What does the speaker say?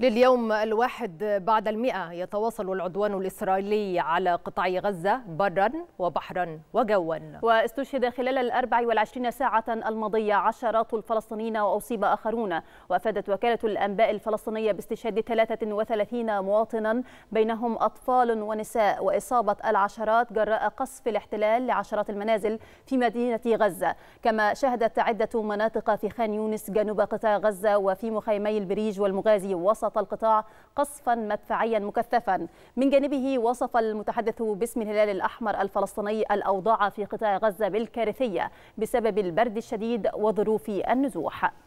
لليوم الواحد بعد المئة يتواصل العدوان الإسرائيلي على قطاع غزة برا وبحرا وجوا واستشهد خلال الأربع والعشرين ساعة الماضية عشرات الفلسطينيين وأصيب آخرون وأفادت وكالة الأنباء الفلسطينية باستشهاد 33 مواطنا بينهم أطفال ونساء وإصابة العشرات جراء قصف الاحتلال لعشرات المنازل في مدينة غزة كما شهدت عدة مناطق في خان يونس جنوب قطاع غزة وفي مخيمي البريج والمغازي وسط وسط القطاع قصفا مدفعيا مكثفا من جانبه وصف المتحدث باسم الهلال الأحمر الفلسطيني الأوضاع في قطاع غزة بالكارثية بسبب البرد الشديد وظروف النزوح